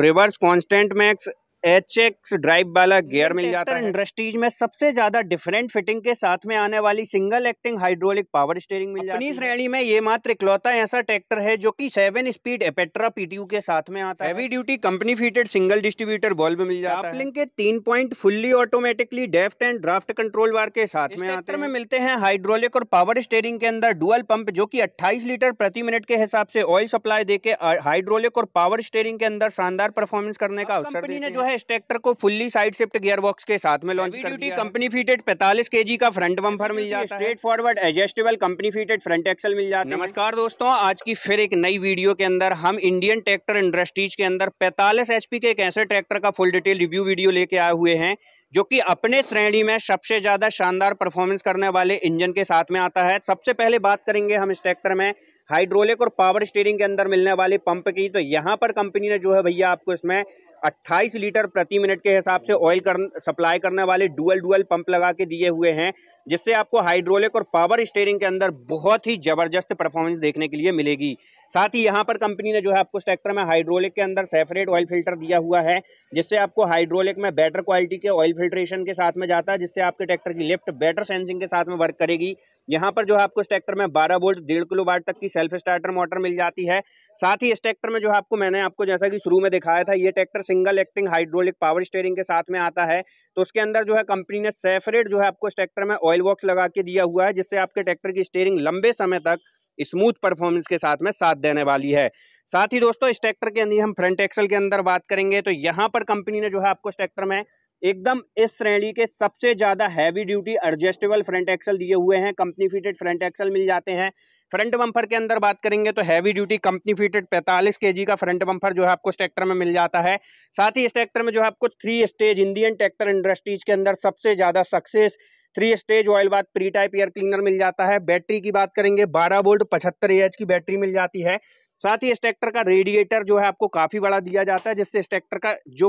reverse constant mesh H X drive वाला gear मिल जाता है इंडस्ट्रीज में सबसे ज्यादा डिफरेंट फिटिंग के साथ में आने वाली single acting hydraulic power steering मिल जाती है श्रेणी में ये मात्र इकलौता ऐसा ट्रैक्टर है जो कि सेवन स्पीड एपेट्रा पीटीयू के साथ में आता heavy duty company fitted single distributor बॉल्ब मिल जाता है के तीन point fully automatically depth and draft control वार के साथ में आते में मिलते हैं हाइड्रोलिक और पावर स्टेयरिंग के अंदर डुअल पंप जो की अट्ठाईस लीटर प्रति मिनट के हिसाब से ऑयल सप्लाई देकर हाइड्रोलिक और पावर स्टेयरिंग के अंदर शानदार परफॉर्मेंस करने का अवसर जो है है इस ट्रैक्टर को fully side shift gear box के साथ में launch duty company fitted 45 KG का फ्रंट बम्फर मिल जाता है straight forward adjustable company fitted front axle मिल जाता है नमस्कार दोस्तों आज की फिर एक नई वीडियो के अंदर हम इंडियन ट्रैक्टर इंडस्ट्रीज के अंदर पैतालीस एचपी के एक ऐसे ट्रैक्टर का फुल डिटेल रिव्यू वीडियो लेके आए हुए हैं जो कि अपने श्रेणी में सबसे ज़्यादा शानदार परफॉर्मेंस करने वाले इंजन के साथ में आता है सबसे पहले बात करेंगे हम इस ट्रैक्टर में हाइड्रोलिक और पावर स्टीयरिंग के अंदर मिलने वाले पंप की तो यहाँ पर कंपनी ने जो है भैया आपको इसमें 28 लीटर प्रति मिनट के हिसाब से ऑयल कर सप्लाई करने वाले डुअल डुअल पंप लगा के दिए हुए हैं जिससे आपको हाइड्रोलिक और पावर स्टेयरिंग के अंदर बहुत ही ज़बरदस्त परफॉर्मेंस देखने के लिए मिलेगी साथ ही यहाँ पर कंपनी ने जो है आपको इस ट्रैक्टर में हाइड्रोलिक के अंदर सेपरेट ऑयल फिल्टर दिया हुआ है जिससे आपको हाइड्रोलिक में बेटर क्वालिटी के ऑयल फिल्ट्रेशन के साथ में जाता है जिससे आपके ट्रैक्टर की लिफ्ट बेटर सेंसिंग के साथ में वर्क करेगी यहाँ पर जो है आपको इस ट्रैक्टर में बारह वोल्ट डेढ़ किलो वाट तक की सेल्फ स्टार्टर मोटर मिल जाती है साथ ही इस ट्रैक्टर में जो है आपको मैंने आपको जैसा कि शुरू में दिखाया था ये tractor single acting hydraulic power steering के साथ में आता है तो उसके अंदर जो है कंपनी ने सेपरेट जो है आपको इस ट्रैक्टर में ऑयल बॉक्स लगा के दिया हुआ है जिससे आपके ट्रैक्टर की स्टेयरिंग लंबे समय तक स्मूथ परफॉर्मेंस के साथ में साथ देने वाली है साथ ही दोस्तों इस ट्रैक्टर के अंदर हम फ्रंट एक्सल के अंदर बात करेंगे तो यहाँ पर कंपनी ने जो है आपको इस ट्रैक्टर में एकदम इस श्रेणी के सबसे ज़्यादा heavy duty adjustable front axle दिए हुए हैं कंपनी फिटेड फ्रंट एक्सल मिल जाते हैं फ्रंट बम्पर के अंदर बात करेंगे तो heavy duty company fitted 45 KG का फ्रंट बम्पर जो है आपको इस ट्रैक्टर में मिल जाता है साथ ही इस ट्रैक्टर में जो है आपको three stage Indian tractor industries के अंदर सबसे ज़्यादा सक्सेस थ्री स्टेज ऑयल बात प्री टाइप एयर क्लीनर मिल जाता है बैटरी की बात करेंगे बारह वोल्ट पचहत्तर एच की बैटरी मिल जाती है साथ ही इस ट्रैक्टर का रेडिएटर जो है आपको काफ़ी बड़ा दिया जाता है जिससे इस ट्रैक्टर का जो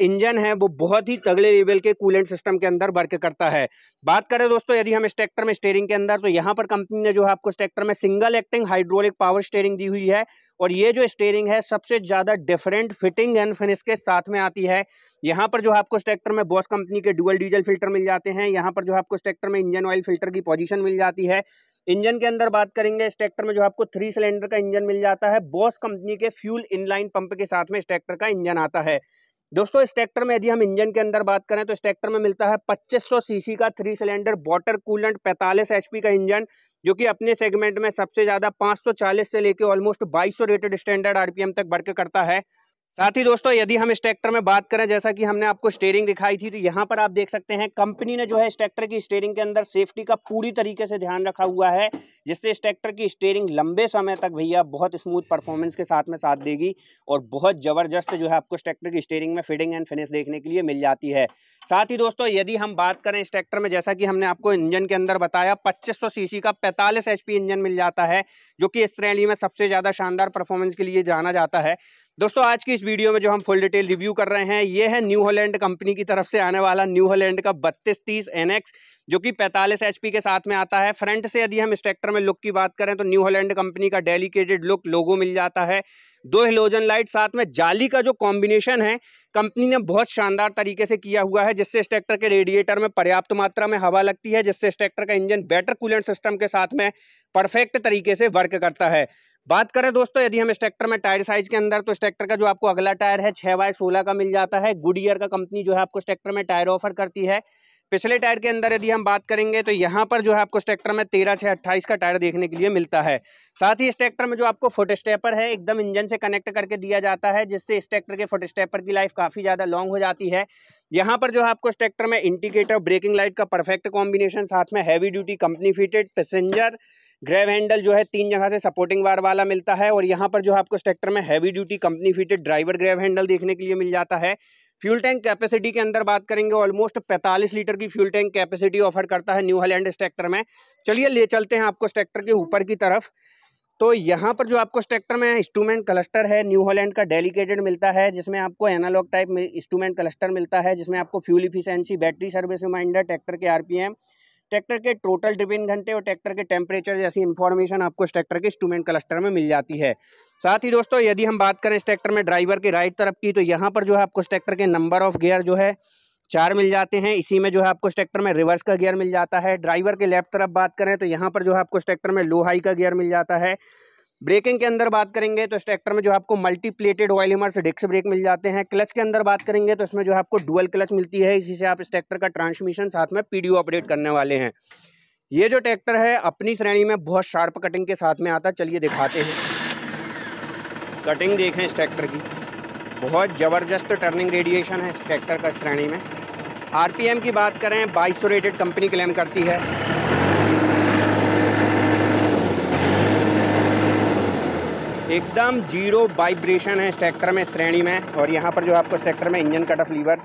इंजन है वो बहुत ही तगड़े लेवल के कूलेंट सिस्टम के अंदर वर्क करता है बात करें दोस्तों यदि हम इस ट्रैक्टर में स्टेयरिंग के अंदर तो यहाँ पर कंपनी ने जो है आपको इस ट्रैक्टर में single acting hydraulic power steering दी हुई है और ये जो स्टेयरिंग है सबसे ज़्यादा डिफरेंट फिटिंग एंड फिनिश के साथ में आती है यहाँ पर जो आपको इस ट्रैक्टर में बॉस कंपनी के डुअल डीजल फिल्टर मिल जाते हैं यहाँ पर जो आपको इस ट्रैक्टर में इंजन ऑयल फिल्टर की पोजिशन मिल जाती है इंजन के अंदर बात करेंगे इस ट्रैक्टर में जो आपको थ्री सिलेंडर का इंजन मिल जाता है बॉस कंपनी के फ्यूल इनलाइन पंप के साथ में इस ट्रैक्टर का इंजन आता है दोस्तों इस ट्रैक्टर में यदि हम इंजन के अंदर बात करें तो इस ट्रैक्टर में मिलता है 2500 सीसी का three cylinder water coolant 45 HP का इंजन जो कि अपने सेगमेंट में सबसे ज़्यादा 540 से लेकर ऑलमोस्ट 2200 रेटेड स्टैंडर्ड आरपीएम तक बढ़ करता है साथ ही दोस्तों यदि हम इस ट्रैक्टर में बात करें जैसा कि हमने आपको स्टेयरिंग दिखाई थी तो यहाँ पर आप देख सकते हैं कंपनी ने जो है इस ट्रैक्टर की स्टेयरिंग के अंदर सेफ्टी का पूरी तरीके से ध्यान रखा हुआ है जिससे इस ट्रैक्टर की स्टेयरिंग लंबे समय तक भैया बहुत स्मूथ परफॉर्मेंस के साथ में साथ देगी और बहुत ज़बरदस्त जो है आपको इस ट्रैक्टर की स्टेयरिंग में फिटिंग एंड फिनिश देखने के लिए मिल जाती है साथ ही दोस्तों यदि हम बात करें इस ट्रैक्टर में जैसा कि हमने आपको इंजन के अंदर बताया सी सी का पैंतालीस एचपी इंजन मिल जाता है जो कि इस श्रेणी में सबसे ज़्यादा शानदार परफॉर्मेंस के लिए जाना जाता है दोस्तों आज की इस वीडियो में जो हम फुल डिटेल रिव्यू कर रहे हैं ये है न्यू हॉलैंड कंपनी की तरफ से आने वाला न्यू हॉलैंड का बत्तीस तीस एनएक्स जो कि 45 एचपी के साथ में आता है फ्रंट से यदि हम इस ट्रैक्टर में लुक की बात करें तो न्यू हॉलैंड कंपनी का डेलीकेटेड लुक लोगो मिल जाता है दो हिलोजन लाइट साथ में जाली का जो कॉम्बिनेशन है कंपनी ने बहुत शानदार तरीके से किया हुआ है जिससे इस ट्रैक्टर के रेडिएटर में पर्याप्त मात्रा में हवा लगती है जिससे इस ट्रैक्टर का इंजन बेटर कूलेंट सिस्टम के साथ में परफेक्ट तरीके से वर्क करता है बात करें दोस्तों यदि हम इस में टायर साइज के अंदर तो इस ट्रैक्टर का जो आपको अगला टायर है छह बाय सोलह का मिल जाता है गुड ईयर का कंपनी जो है आपको इस ट्रैक्टर में टायर ऑफर करती है पिछले टायर के अंदर यदि हम बात करेंगे तो यहाँ पर जो है आपको इस ट्रैक्टर में तेरह छः अट्ठाईस का टायर देखने के लिए मिलता है साथ ही इस ट्रैक्टर में जो आपको फुट स्टेपर है एकदम इंजन से कनेक्ट करके दिया जाता है जिससे इस ट्रैक्टर के फुट स्टेपर की लाइफ काफ़ी ज़्यादा लॉन्ग हो जाती है यहाँ पर जो है आपको इस ट्रैक्टर में इंडिकेटर ब्रेकिंग लाइट का परफेक्ट कॉम्बिनेशन साथ में heavy duty company fitted passenger grab handle जो है तीन जगह से सपोर्टिंग वार वाला मिलता है और यहाँ पर जो है आपको इस ट्रैक्टर में heavy duty company fitted driver grab handle देखने के लिए मिल जाता है फ्यूल टैंक कैपेसिटी के अंदर बात करेंगे ऑलमोस्ट 45 लीटर की फ्यूल टैंक कैपेसिटी ऑफर करता है न्यू हलैंड इस ट्रैक्टर में चलिए ले चलते हैं आपको इस ट्रैक्टर के ऊपर की तरफ तो यहाँ पर जो आपको ट्रैक्टर में इंस्ट्रूमेंट क्लस्टर है न्यू हॉलैंड का डेलीकेटेड मिलता है जिसमें आपको एनालॉग टाइप इंस्ट्रूमेंट क्लस्टर मिलता है जिसमें आपको fuel efficiency battery service reminder tractor के आरपीएम ट्रैक्टर के टोटल ड्रिपिन घंटे और ट्रैक्टर के टेम्परेचर जैसी इन्फॉर्मेशन आपको इस ट्रैक्टर के इंस्ट्रूमेंट क्लस्टर में मिल जाती है साथ ही दोस्तों यदि हम बात करें इस ट्रैक्टर में ड्राइवर के राइट तरफ की तो यहाँ पर जो है आपको इस ट्रैक्टर के नंबर ऑफ गेयर जो है चार मिल जाते हैं इसी में जो है आपको ट्रैक्टर में रिवर्स का गियर मिल जाता है ड्राइवर के लेफ्ट तरफ बात करें तो यहाँ पर जो है आपको ट्रैक्टर में लो हाई का गियर मिल जाता है ब्रेकिंग के अंदर बात करेंगे तो इस ट्रैक्टर में जो आपको multi plated oil immerse disc brake मिल जाते हैं क्लच के अंदर बात करेंगे तो इसमें जो आपको डुअल क्लच मिलती है इसी से आप इस ट्रैक्टर का ट्रांसमिशन साथ में पीडीओ अपडेट करने वाले हैं ये जो ट्रैक्टर है अपनी श्रेणी में बहुत शार्प कटिंग के साथ में आता चलिए दिखाते हैं कटिंग देखें इस ट्रैक्टर की बहुत ज़बरदस्त टर्निंग रेडिएशन है इस ट्रैक्टर का श्रेणी में आरपीएम की बात करें बाईस रेटेड कंपनी क्लेम करती है एकदम जीरो वाइब्रेशन है इस ट्रैक्टर में श्रेणी में और यहाँ पर जो आपको इस ट्रैक्टर में engine cut up lever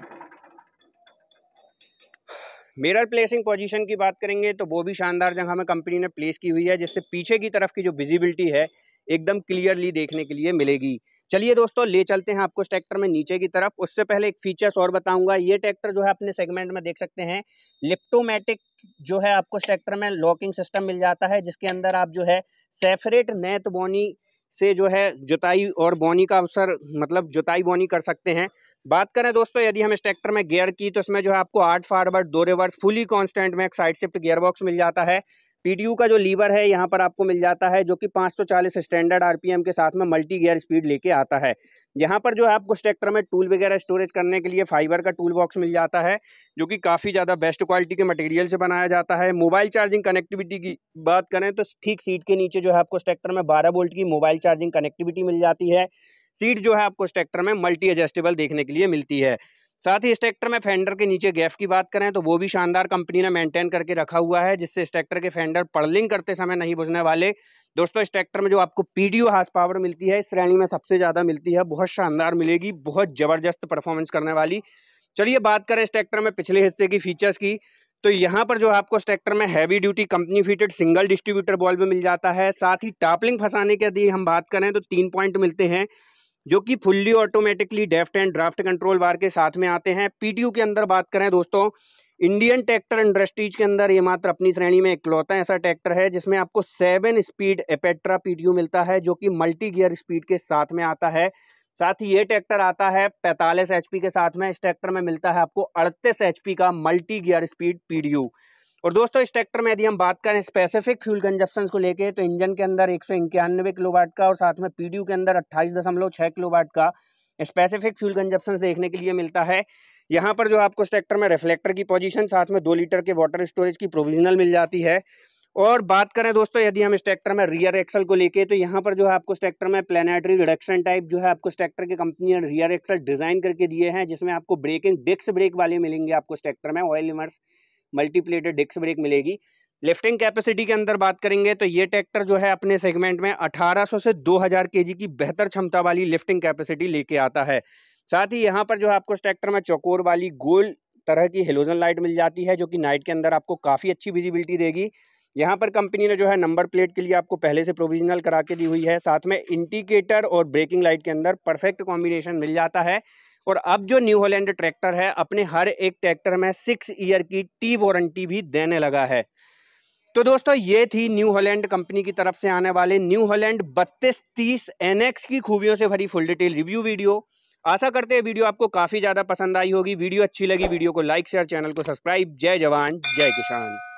mirror placing position की बात करेंगे तो वो भी शानदार जगह में कंपनी ने प्लेस की हुई है जिससे पीछे की तरफ की जो विजिबिलिटी है एकदम क्लियरली देखने के लिए मिलेगी चलिए दोस्तों ले चलते हैं आपको इस ट्रैक्टर में नीचे की तरफ उससे पहले एक फीचर्स और बताऊंगा ये ट्रैक्टर जो है अपने सेगमेंट में देख सकते हैं लिप्टोमेटिक जो है आपको इस ट्रैक्टर में लॉकिंग सिस्टम मिल जाता है जिसके अंदर आप जो है सेफरेट नेत बोनी से जो है जुताई और बोनी का अवसर मतलब जुताई बोनी कर सकते हैं बात करें दोस्तों यदि हम इस ट्रैक्टर में गियर की तो इसमें जो है आपको आठ फारवर्ड दो रिवर्स फुली कांस्टेंट में एक साइड शिफ्ट गियर बॉक्स मिल जाता है पीटीयू का जो लीवर है यहाँ पर आपको मिल जाता है जो कि 540 स्टैंडर्ड आरपीएम के साथ में मल्टी गियर स्पीड लेके आता है यहाँ पर जो है आपको ट्रैक्टर में टूल वगैरह स्टोरेज करने के लिए फाइबर का टूल बॉक्स मिल जाता है जो कि काफ़ी ज़्यादा बेस्ट क्वालिटी के मटेरियल से बनाया जाता है मोबाइल चार्जिंग कनेक्टिविटी की बात करें तो ठीक सीट के नीचे जो है आपको ट्रैक्टर में बारह वोल्ट की मोबाइल चार्जिंग कनेक्टिविटी मिल जाती है सीट जो है आपको ट्रैक्टर में मल्टी एडजस्टेबल देखने के लिए मिलती है साथ ही इस ट्रैक्टर में फेंडर के नीचे गैप की बात करें तो वो भी शानदार कंपनी ने मेंटेन करके रखा हुआ है जिससे इस ट्रैक्टर के फेंडर पड़लिंग करते समय नहीं बुझने वाले दोस्तों इस ट्रैक्टर में जो आपको पीडीओ हाथ पावर मिलती है इस श्रेणी में सबसे ज़्यादा मिलती है बहुत शानदार मिलेगी बहुत ज़बरदस्त परफॉर्मेंस करने वाली चलिए बात करें इस ट्रैक्टर में पिछले हिस्से की फीचर्स की तो यहाँ पर जो आपको इस ट्रैक्टर में heavy duty company fitted single distributor बॉल्ब मिल जाता है साथ ही टापलिंग फंसाने के यदि हम बात करें तो तीन पॉइंट मिलते हैं जो कि fully automatically depth and draft control बार के साथ में आते हैं पीटीयू के अंदर बात करें दोस्तों इंडियन ट्रैक्टर इंडस्ट्रीज के अंदर ये मात्र अपनी श्रेणी में इकलौता ऐसा ट्रैक्टर है जिसमें आपको सेवन स्पीड एपेट्रा पीटीयू मिलता है जो कि मल्टी गियर स्पीड के साथ में आता है साथ ही ये ट्रैक्टर आता है 45 एचपी के साथ में इस ट्रैक्टर में मिलता है आपको 38 एचपी का मल्टी गियर स्पीड पीडीयू और दोस्तों इस ट्रैक्टर में यदि हम बात करें स्पेसिफिक फ्यूल कंजप्शन को लेकर तो इंजन के अंदर एक सौ इक्यानवे किलोवाट का और साथ में पीडीयू के अंदर अट्ठाईस दशमलव छः किलोवाट का स्पेसिफिक फ्यूल कंजप्शन देखने के लिए मिलता है यहाँ पर जो आपको इस ट्रैक्टर में रिफ्लेक्टर की पोजीशन साथ में दो लीटर के वाटर स्टोरेज की प्रोविजनल मिल जाती है और बात करें दोस्तों यदि हम इस ट्रैक्टर में रियर एक्सल को लेके तो यहाँ पर जो है आपको इस ट्रैक्टर में प्लेनेटरी रिडक्शन टाइप जो है आपको इस ट्रैक्टर की कंपनी ने रियर एक्सल डिज़ाइन करके दिए हैं जिसमें आपको ब्रेकिंग डिस्क ब्रेक वाले मिलेंगे आपको इस ट्रैक्टर में oil immerse multiplated disc brake मिलेगी लिफ्टिंग कैपेसिटी के अंदर बात करेंगे तो ये ट्रैक्टर जो है अपने सेगमेंट में 1800 से 2000 केजी की बेहतर क्षमता वाली लिफ्टिंग कैपेसिटी लेके आता है साथ ही यहाँ पर जो है आपको इस ट्रैक्टर में चौकोर वाली गोल तरह की हेलोजन लाइट मिल जाती है जो कि नाइट के अंदर आपको काफ़ी अच्छी विजिबिलिटी देगी यहाँ पर कंपनी ने जो है नंबर प्लेट के लिए आपको पहले से प्रोविजनल करा के दी हुई है साथ में इंडिकेटर और ब्रेकिंग लाइट के अंदर परफेक्ट कॉम्बिनेशन मिल जाता है और अब जो न्यू होलैंड ट्रैक्टर है अपने हर एक ट्रैक्टर में सिक्स ईयर की टी वारंटी भी देने लगा है तो दोस्तों ये थी न्यू होलैंड कंपनी की तरफ से आने वाले न्यू होलैंड बत्तीस तीस एनएक्स की खूबियों से भरी फुल डिटेल रिव्यू वीडियो आशा करते हैं वीडियो आपको काफ़ी ज़्यादा पसंद आई होगी वीडियो अच्छी लगी वीडियो को लाइक शेयर चैनल को सब्सक्राइब जय जवान जय किसान